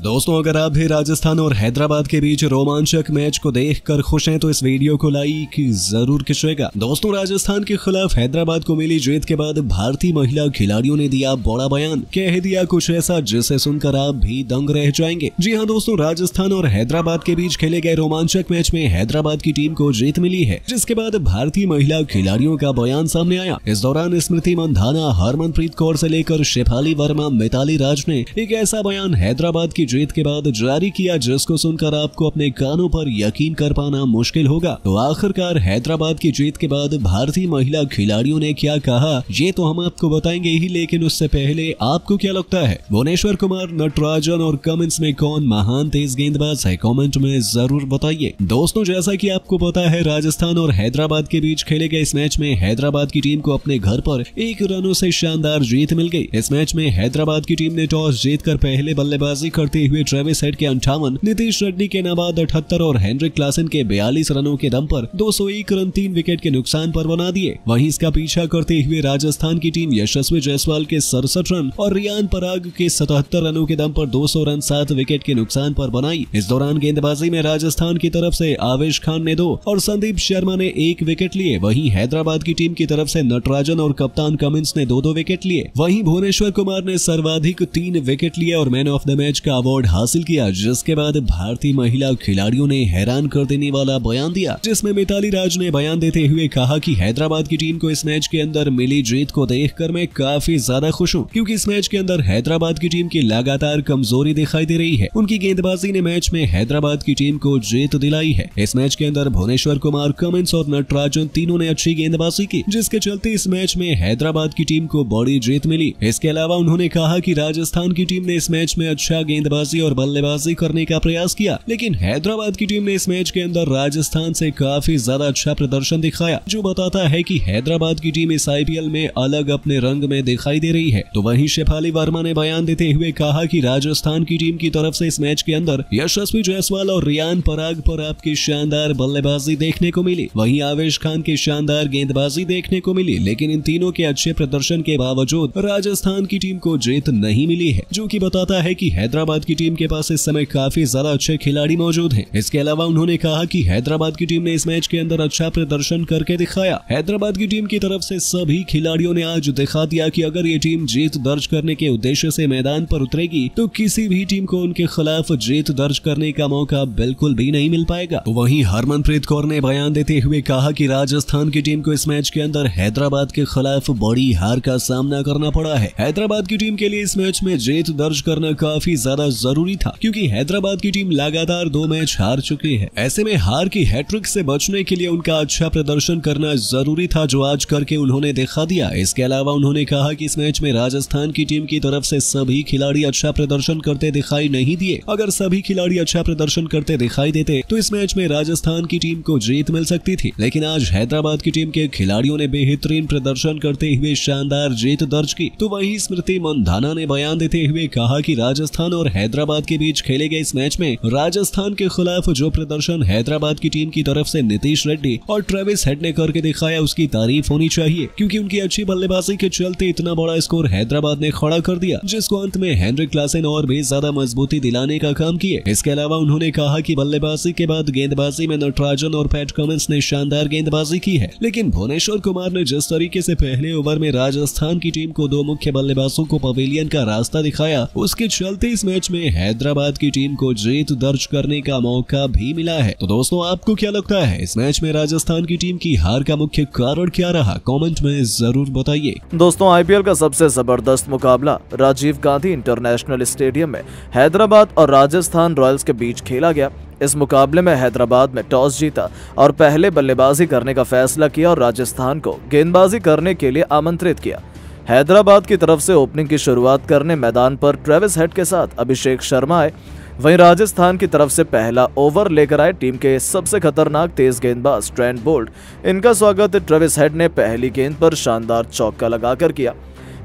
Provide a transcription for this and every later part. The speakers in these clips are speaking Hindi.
दोस्तों अगर आप भी राजस्थान और हैदराबाद के बीच रोमांचक मैच को देखकर खुश हैं तो इस वीडियो को लाइक जरूर खिंचेगा दोस्तों राजस्थान के खिलाफ हैदराबाद को मिली जीत के बाद भारतीय महिला खिलाड़ियों ने दिया बड़ा बयान कह दिया कुछ ऐसा जिसे सुनकर आप भी दंग रह जाएंगे जी हाँ दोस्तों राजस्थान और हैदराबाद के बीच खेले गए रोमांचक मैच में हैदराबाद की टीम को जीत मिली है जिसके बाद भारतीय महिला खिलाड़ियों का बयान सामने आया इस दौरान स्मृति मंधाना हरमनप्रीत कौर ऐसी लेकर शेफाली वर्मा मिताली राज ने एक ऐसा बयान हैदराबाद की की जीत के बाद जारी किया जिसको सुनकर आपको अपने कानों पर यकीन कर पाना मुश्किल होगा तो आखिरकार हैदराबाद की जीत के बाद भारतीय महिला खिलाड़ियों ने क्या कहा ये तो हम आपको बताएंगे ही लेकिन उससे पहले आपको क्या लगता है भुवनेश्वर कुमार नटराजन और कमेंट्स में कौन महान तेज गेंदबाज है कॉमेंट में जरूर बताइए दोस्तों जैसा की आपको पता है राजस्थान और हैदराबाद के बीच खेले गए इस मैच में हैदराबाद की टीम को अपने घर पर एक रनों से शानदार जीत मिल गई इस मैच में हैदराबाद की टीम ने टॉस जीतकर पहले बल्लेबाजी करते करते हुए ट्रेविस हेड के अंठावन नीतीश रेड्डी के नाबाद अठहत्तर और हेनरिक क्लासन के बयालीस रनों के दम पर 201 रन तीन विकेट के नुकसान पर बना दिए वहीं इसका पीछा करते हुए राजस्थान की टीम यशस्वी जायसवाल के सड़सठ रन और रियान पराग के सतहत्तर रनों के दम पर 200 रन सात विकेट के नुकसान पर बनाई इस दौरान गेंदबाजी में राजस्थान की तरफ से आवेश खान ने दो और संदीप शर्मा ने एक विकेट लिए वहीं हैदराबाद की टीम की तरफ से नटराजन और कप्तान कमिंस ने दो दो विकेट लिए वहीं भुवनेश्वर कुमार ने सर्वाधिक तीन विकेट लिए और मैन ऑफ द मैच का का अवार्ड हासिल किया जिसके बाद भारतीय महिला खिलाड़ियों ने हैरान कर देने वाला बयान दिया जिसमें मिताली राज ने बयान देते हुए कहा कि हैदराबाद की टीम को इस मैच के अंदर मिली जीत को देख मैं काफी ज्यादा खुश हूँ क्यूँकी इस मैच के अंदर हैदराबाद की टीम की लगातार कमजोरी दिखाई दे रही है उनकी गेंदबाजी ने मैच में हैदराबाद की टीम को जीत दिलाई है इस मैच के अंदर भुवनेश्वर कुमार कमिंस और नटराजन तीनों ने अच्छी गेंदबाजी की जिसके चलते इस मैच में हैदराबाद की टीम को बड़ी जीत मिली इसके अलावा उन्होंने कहा की राजस्थान की टीम ने इस मैच में अच्छा गेंद गेंदबाजी और बल्लेबाजी करने का प्रयास किया लेकिन हैदराबाद की टीम ने इस मैच के अंदर राजस्थान से काफी ज्यादा अच्छा प्रदर्शन दिखाया जो बताता है की हैदराबाद की टीम इस आईपीएल में अलग अपने रंग में दिखाई दे रही है तो वही शेफाली वर्मा ने बयान देते हुए कहा की राजस्थान की टीम की तरफ से इस मैच के अंदर यशस्वी जायसवाल और रियान पराग पर आपकी शानदार बल्लेबाजी देखने को मिली वही आवेश खान की शानदार गेंदबाजी देखने को मिली लेकिन इन तीनों के अच्छे प्रदर्शन के बावजूद राजस्थान की टीम को जीत नहीं मिली है जो की बताता है की हैदराबाद हैदराबाद की टीम के पास इस समय काफी ज्यादा अच्छे खिलाड़ी मौजूद हैं। इसके अलावा उन्होंने कहा कि हैदराबाद की टीम ने इस मैच के अंदर अच्छा प्रदर्शन करके दिखाया हैदराबाद की टीम की तरफ से सभी खिलाड़ियों ने आज दिखा दिया कि अगर ये टीम जीत दर्ज करने के उद्देश्य से मैदान पर उतरेगी तो किसी भी टीम को उनके खिलाफ जीत दर्ज करने का मौका बिल्कुल भी नहीं मिल पाएगा तो वही हरमनप्रीत कौर ने बयान देते हुए कहा की राजस्थान की टीम को इस मैच के अंदर हैदराबाद के खिलाफ बड़ी हार का सामना करना पड़ा है हैदराबाद की टीम के लिए इस मैच में जीत दर्ज करना काफी ज्यादा ज्यादा जरूरी था क्योंकि हैदराबाद की टीम लगातार दो मैच हार चुकी है ऐसे में हार की हैट्रिक से बचने के लिए उनका अच्छा प्रदर्शन करना जरूरी था जो आज करके उन्होंने दिखा दिया इसके अलावा उन्होंने कहा कि इस मैच में राजस्थान की टीम की तरफ से सभी खिलाड़ी अच्छा प्रदर्शन करते दिखाई नहीं दिए अगर सभी खिलाड़ी अच्छा प्रदर्शन करते दिखाई देते तो इस मैच में राजस्थान की टीम को जीत मिल सकती थी लेकिन आज हैदराबाद की टीम के खिलाड़ियों ने बेहतरीन प्रदर्शन करते हुए शानदार जीत दर्ज की तो वही स्मृति मंधाना ने बयान देते हुए कहा की राजस्थान और हैदराबाद के बीच खेले गए इस मैच में राजस्थान के खिलाफ जो प्रदर्शन हैदराबाद की टीम की तरफ से नीतीश रेड्डी और ट्रेविस हेड ने करके दिखाया उसकी तारीफ होनी चाहिए क्योंकि उनकी अच्छी बल्लेबाजी के चलते इतना बड़ा स्कोर हैदराबाद ने खड़ा कर दिया जिसको अंत में हेनरी क्लासेन और भी ज्यादा मजबूती दिलाने का काम किए इसके अलावा उन्होंने कहा की बल्लेबाजी के बाद गेंदबाजी में नटराजन और पैट कमिंस ने शानदार गेंदबाजी की है लेकिन भुवनेश्वर कुमार ने जिस तरीके से पहले ओवर में राजस्थान की टीम को दो मुख्य बल्लेबाजों को पवेलियन का रास्ता दिखाया उसके चलते इस मैच मैच में हैदराबाद की टीम को जीत दर्ज करने का मौका भी मिला है तो दोस्तों आपको क्या लगता है इस मैच में राजस्थान की टीम की हार का मुख्य कारण क्या रहा कॉमेंट में जरूर बताइए दोस्तों आई का सबसे जबरदस्त मुकाबला राजीव गांधी इंटरनेशनल स्टेडियम में हैदराबाद और राजस्थान रॉयल्स के बीच खेला गया इस मुकाबले में हैदराबाद में टॉस जीता और पहले बल्लेबाजी करने का फैसला किया और राजस्थान को गेंदबाजी करने के लिए आमंत्रित किया हैदराबाद की तरफ से ओपनिंग की शुरुआत करने मैदान पर ट्रेविस हेड के साथ अभिषेक शर्मा आए वहीं राजस्थान की तरफ से पहला ओवर लेकर आए टीम के सबसे खतरनाक तेज गेंदबाज ट्रेंड बोल्ट इनका स्वागत ट्रेविस हेड ने पहली गेंद पर शानदार चौका लगाकर किया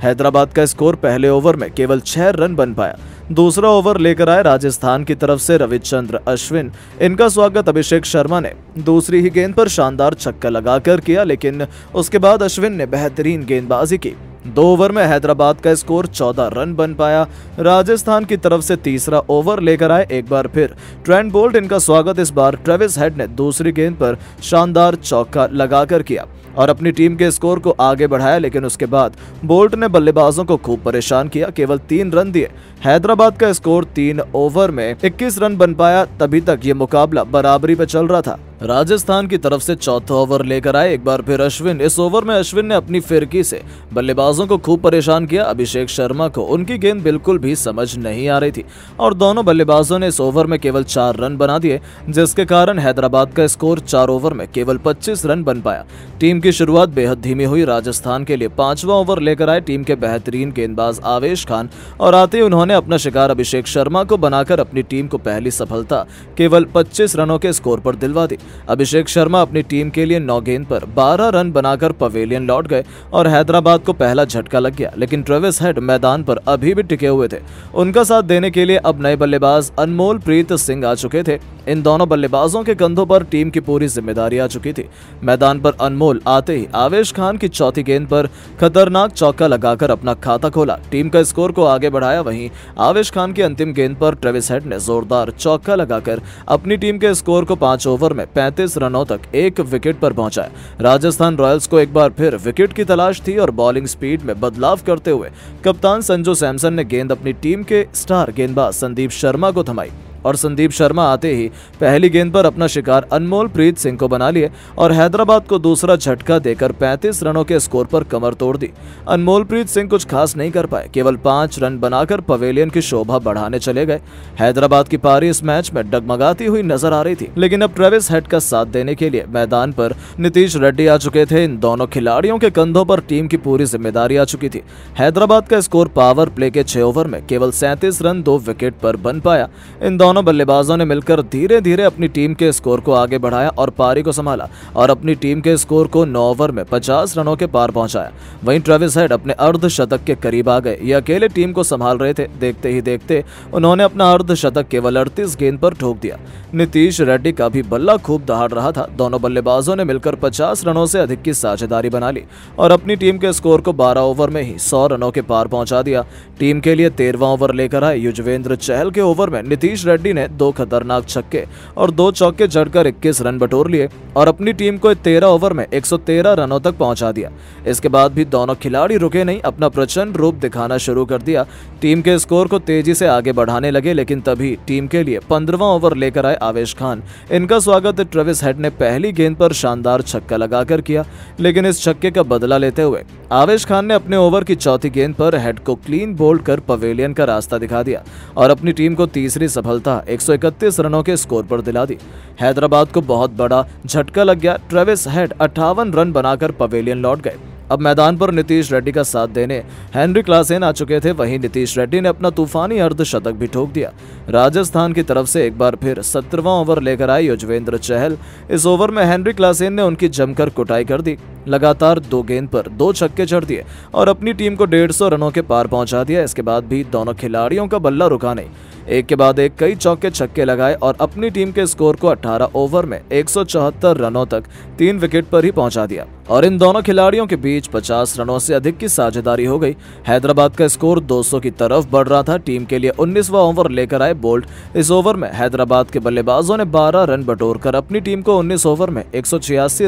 हैदराबाद का स्कोर पहले ओवर में केवल छह रन बन पाया दूसरा ओवर लेकर आए राजस्थान की तरफ से रविचंद्र अश्विन इनका स्वागत अभिषेक शर्मा ने दूसरी ही गेंद पर शानदार छक्का लगाकर किया लेकिन उसके बाद अश्विन ने बेहतरीन गेंदबाजी की दो ओवर में हैदराबाद का स्कोर 14 रन बन पाया राजस्थान की तरफ से तीसरा ओवर लेकर आए एक बार फिर ट्रेंड बोल्ट इनका स्वागत इस बार ट्रेविस हेड ने दूसरी गेंद पर शानदार चौका लगाकर किया और अपनी टीम के स्कोर को आगे बढ़ाया लेकिन उसके बाद बोल्ट ने बल्लेबाजों को खूब परेशान किया केवल तीन रन दिए हैदराबाद का स्कोर तीन ओवर में इक्कीस रन बन पाया तभी तक ये मुकाबला बराबरी पे चल रहा था राजस्थान की तरफ से चौथा ओवर लेकर आए एक बार फिर अश्विन इस ओवर में अश्विन ने अपनी फिरकी से बल्लेबाजों को खूब परेशान किया अभिषेक शर्मा को उनकी गेंद बिल्कुल भी समझ नहीं आ रही थी और दोनों बल्लेबाजों ने इस ओवर में केवल चार रन बना दिए जिसके कारण हैदराबाद का स्कोर चार ओवर में केवल पच्चीस रन बन पाया टीम की शुरुआत बेहद धीमी हुई राजस्थान के लिए पांचवा ओवर लेकर आए टीम के बेहतरीन गेंदबाज आवेश खान और आते ही उन्होंने अपना शिकार अभिषेक शर्मा को बनाकर अपनी टीम को पहली सफलता केवल पच्चीस रनों के स्कोर पर दिलवा दी अभिषेक शर्मा अपनी टीम के लिए नौ गेंद पर 12 रन बनाकर पवेलियन लौट गए और हैदराबाद को पहला झटका लग गया लेकिन ट्रेविस हेड मैदान पर अभी भी टिके हुए थे उनका साथ देने के लिए अब नए बल्लेबाज अनमोल प्रीत सिंह आ चुके थे इन दोनों बल्लेबाजों के कंधों पर टीम की पूरी जिम्मेदारी आ चुकी थी मैदान पर अनमोल आते ही आवेश खान की चौथी गेंद पर खतरनाक चौका लगाकर अपना खाता खोला टीम का स्कोर को आगे बढ़ाया वहीं आवेश खान की अंतिम गेंद पर ट्रेविस हेड ने जोरदार चौका लगाकर अपनी टीम के स्कोर को पांच ओवर में पैंतीस रनों तक एक विकेट पर पहुंचाया राजस्थान रॉयल्स को एक बार फिर विकेट की तलाश थी और बॉलिंग स्पीड में बदलाव करते हुए कप्तान संजू सैमसन ने गेंद अपनी टीम के स्टार गेंदबाज संदीप शर्मा को थमाई और संदीप शर्मा आते ही पहली गेंद पर अपना शिकार अनमोल प्रीत सिंह को बना लिए और हैदराबाद को दूसरा झटका देकर 35 रनों के स्कोर पर कमर तोड़ दी अनमोल प्रीत सिंह कुछ खास नहीं कर पाए केवल पांच रन बनाकर पवेलियन की शोभा बढ़ाने चले गए हैदराबाद की पारी इस मैच में डगमगाती हुई नजर आ रही थी लेकिन अब ट्रेविस हेड का साथ देने के लिए मैदान पर नीतीश रेड्डी आ चुके थे इन दोनों खिलाड़ियों के कंधों पर टीम की पूरी जिम्मेदारी आ चुकी थी हैदराबाद का स्कोर पावर प्ले के छह ओवर में केवल सैंतीस रन दो विकेट पर बन पाया इन दोनों दोनों बल्लेबाजों ने मिलकर धीरे धीरे अपनी टीम के स्कोर को आगे बढ़ाया और पारी को संभाला और अपनी टीम के स्कोर को नौ ओवर में पचास रनों के पार पहुंचाया वहीं ट्रेविस हेड अपने अर्धशतक के करीब आ गए ये अकेले टीम को संभाल रहे थे देखते ही देखते उन्होंने अपना अर्धशतक केवल अड़तीस गेंद पर ठोक दिया नीतीश रेड्डी का भी बल्ला खूब दहाड़ रहा था दोनों बल्लेबाजों ने मिलकर पचास रनों से अधिक की साझेदारी बना ली और अपनी टीम के स्कोर को बारह ओवर में ही सौ रनों के पार पहुंचा दिया टीम के लिए तेरवा ओवर लेकर आए युजवेंद्र चहल के ओवर में नीतीश रेड्डी रेड्डी ने दो खतरनाक छक्के और दो चौके जड़कर 21 रन बटोर लिए और अपनी टीम को 13 ओवर में 113 रनों तक पहुंचा दिया इसके बाद भी दोनों खिलाड़ी रुके नहीं अपना प्रचंड रूप दिखाना शुरू कर दिया टीम के स्कोर को तेजी से आगे बढ़ाने लगे लेकिन तभी टीम के लिए पंद्रवा ओवर लेकर आए आवेश खान इनका स्वागत ट्रेविस हेड ने पहली गेंद पर शानदार छक्का लगाकर किया लेकिन इस छक्के का बदला लेते हुए आवेश खान ने अपने ओवर की चौथी गेंद पर हेड को क्लीन बोल्ड कर पवेलियन का रास्ता दिखा दिया और अपनी टीम को तीसरी सफलता 131 रनों के स्कोर पर दिला दी हैदराबाद को बहुत बड़ा झटका लग गया ट्रेविस हेड अट्ठावन रन बनाकर पवेलियन लौट गए अब मैदान पर नीतीश रेड्डी का साथ देने हेनरी क्लासेन आ चुके थे वहीं नीतीश रेड्डी ने अपना तूफानी अर्धशतक भी ठोक दिया राजस्थान की तरफ से एक बार फिर सत्रवा ओवर लेकर आए युजवेंद्र चहल इस ओवर में हेनरी क्लासेन ने उनकी जमकर कुटाई कर दी लगातार दो गेंद पर दो छक्के चढ़ दिए और अपनी टीम को डेढ़ रनों के पार पहुंचा दिया इसके बाद भी दोनों खिलाड़ियों का बल्ला रुका नहीं एक के बाद एक कई चौके छक्के लगाए और अपनी टीम के स्कोर को 18 ओवर में 174 रनों तक तीन विकेट पर ही पहुंचा दिया और इन दोनों खिलाड़ियों के बीच 50 रनों से अधिक की साझेदारी हो गई हैदराबाद का स्कोर 200 की तरफ बढ़ रहा था टीम के लिए 19वां ओवर लेकर आए बोल्ट इस ओवर में हैदराबाद के बल्लेबाजों ने 12 रन बटोर कर अपनी टीम को 19 ओवर में एक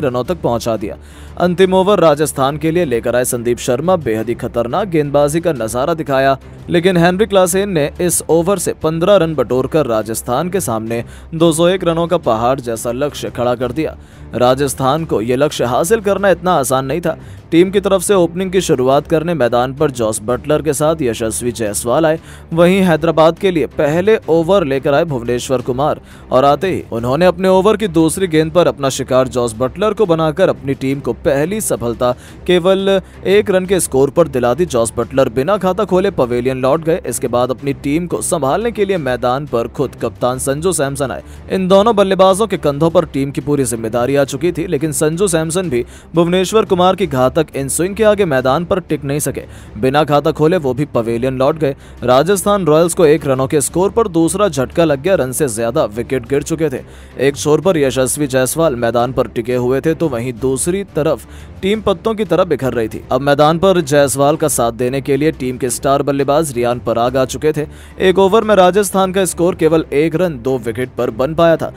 रनों तक पहुंचा दिया अंतिम ओवर राजस्थान के लिए लेकर आए संदीप शर्मा बेहद ही खतरनाक गेंदबाजी का नजारा दिखाया लेकिन हेनरी क्लासेन ने इस ओवर से पंद्रह रन बटोरकर राजस्थान के सामने 201 रनों का पहाड़ जैसा लक्ष्य खड़ा कर दिया राजस्थान को यह लक्ष्य हासिल करना इतना आसान नहीं था टीम की तरफ से ओपनिंग की शुरुआत करने मैदान पर जॉस बटलर के साथ यशस्वी जायसवाल आए वहीं हैदराबाद के लिए पहले ओवर लेकर आए भुवनेश्वर कुमार और आते ही उन्होंने अपने ओवर की दूसरी गेंद पर अपना शिकार जॉस बटलर को बनाकर अपनी टीम को पहली सफलता केवल एक रन के स्कोर पर दिला दी जॉस बटलर बिना खाता खोले पवेलियन लौट गए इसके बाद अपनी टीम को संभालने के लिए मैदान पर खुद कप्तान संजू सैमसन आए इन दोनों बल्लेबाजों के कंधों पर टीम की पूरी जिम्मेदारी आ चुकी थी लेकिन संजू सैमसन भी भुवनेश्वर कुमार की घातक इन स्विंग के आगे मैदान पर टिक नहीं सके बिना खाता खोले वो भी पवेलियन लौट गए राजस्थान रॉयल्स को एक रनों के स्कोर पर दूसरा झटका लग गया रन से ज्यादा विकेट गिर चुके थे एक छोर पर यशस्वी जायसवाल मैदान पर टिके हुए थे तो वहीं दूसरी तरफ टीम पत्तों की तरफ बिखर रही थी अब मैदान पर जायसवाल का साथ देने के लिए टीम के स्टार बल्लेबाज रियान पराग आ चुके थे एक ओवर में राजस्थान का स्कोर केवल एक रन दो विकेट पर बन पाया था